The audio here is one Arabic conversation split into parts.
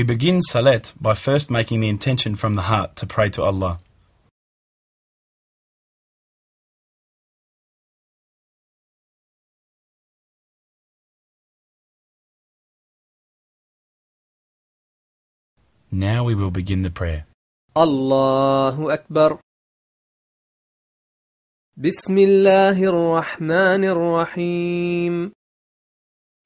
We begin Salat by first making the intention from the heart to pray to Allah. Now we will begin the prayer. Allahu Akbar. Bismillahir Rahmanir Rahim.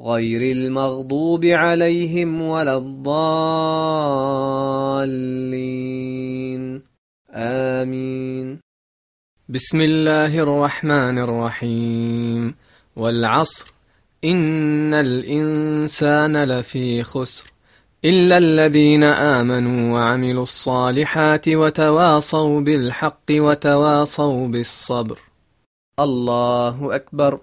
غير المغضوب عليهم ولا الضالين آمين بسم الله الرحمن الرحيم والعصر إن الإنسان لفي خسر إلا الذين آمنوا وعملوا الصالحات وتواصوا بالحق وتواصوا بالصبر الله أكبر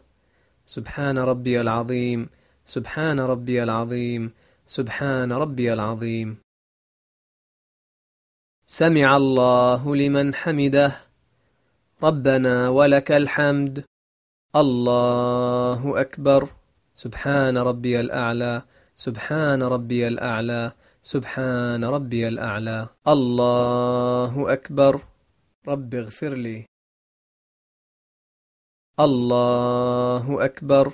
سبحان ربي العظيم سبحان ربي العظيم سبحان ربي العظيم سمع الله لمن حمده ربنا ولك الحمد الله أكبر سبحان ربي الأعلى سبحان ربي الأعلى سبحان ربي الأعلى الله أكبر رب اغفر لي الله أكبر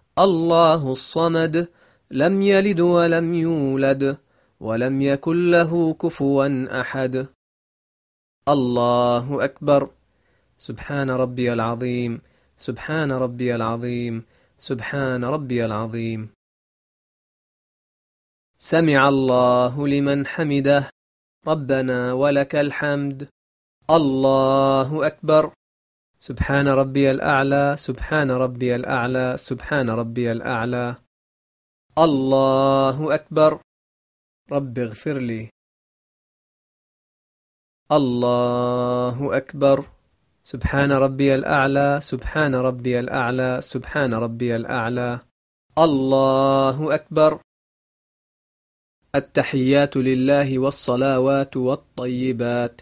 الله الصمد لم يلد ولم يولد ولم يكن له كفوا أحد الله أكبر سبحان ربي العظيم سبحان ربي العظيم سبحان ربي العظيم سمع الله لمن حمده ربنا ولك الحمد الله أكبر سبحان ربي الأعلى سبحان ربي الأعلى سبحان ربي الأعلى الله أكبر رب اغفر لي الله أكبر سبحان ربي الأعلى سبحان ربي الأعلى سبحان ربي الأعلى الله أكبر التحيات لله والصلاوات والطيبات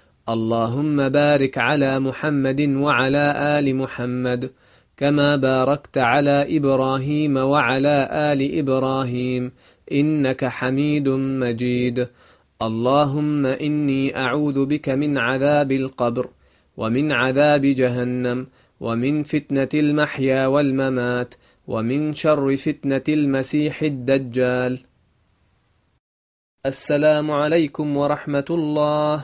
اللهم بارك على محمد وعلى آل محمد كما باركت على إبراهيم وعلى آل إبراهيم إنك حميد مجيد اللهم إني أعوذ بك من عذاب القبر ومن عذاب جهنم ومن فتنة المحيا والممات ومن شر فتنة المسيح الدجال السلام عليكم ورحمة الله